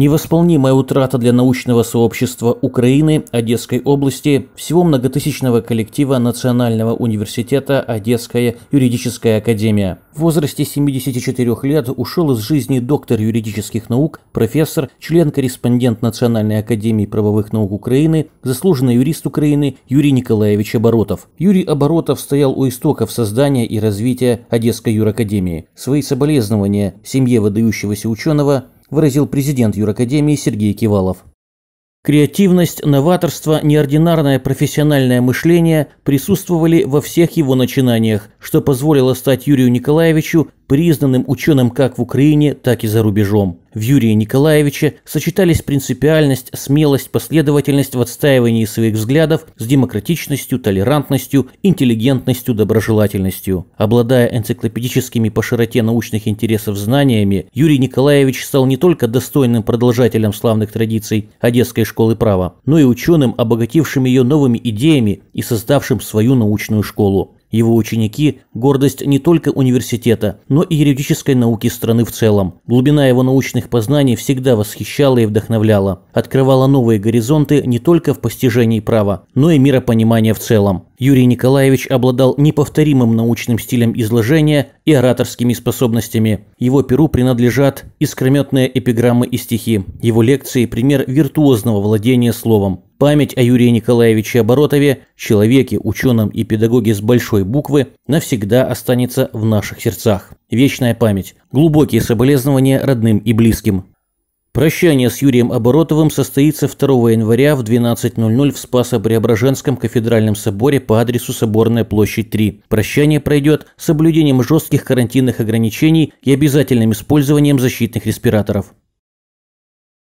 Невосполнимая утрата для научного сообщества Украины, Одесской области, всего многотысячного коллектива Национального университета Одесская юридическая академия. В возрасте 74 лет ушел из жизни доктор юридических наук, профессор, член-корреспондент Национальной академии правовых наук Украины, заслуженный юрист Украины Юрий Николаевич Оборотов. Юрий Оборотов стоял у истоков создания и развития Одесской юракадемии. Свои соболезнования семье выдающегося ученого – выразил президент Юракадемии Сергей Кивалов. Креативность, новаторство, неординарное профессиональное мышление присутствовали во всех его начинаниях, что позволило стать Юрию Николаевичу признанным ученым как в Украине, так и за рубежом. В Юрии Николаевиче сочетались принципиальность, смелость, последовательность в отстаивании своих взглядов с демократичностью, толерантностью, интеллигентностью, доброжелательностью. Обладая энциклопедическими по широте научных интересов знаниями, Юрий Николаевич стал не только достойным продолжателем славных традиций Одесской школы права, но и ученым, обогатившим ее новыми идеями и создавшим свою научную школу. Его ученики – гордость не только университета, но и юридической науки страны в целом. Глубина его научных познаний всегда восхищала и вдохновляла. Открывала новые горизонты не только в постижении права, но и миропонимания в целом. Юрий Николаевич обладал неповторимым научным стилем изложения и ораторскими способностями. Его перу принадлежат искрометные эпиграммы и стихи. Его лекции – пример виртуозного владения словом. Память о Юрии Николаевиче Оборотове, человеке, ученом и педагоге с большой буквы, навсегда останется в наших сердцах. Вечная память. Глубокие соболезнования родным и близким. Прощание с Юрием Оборотовым состоится 2 января в 12.00 в Спасо-Преображенском кафедральном соборе по адресу Соборная площадь 3. Прощание пройдет с соблюдением жестких карантинных ограничений и обязательным использованием защитных респираторов.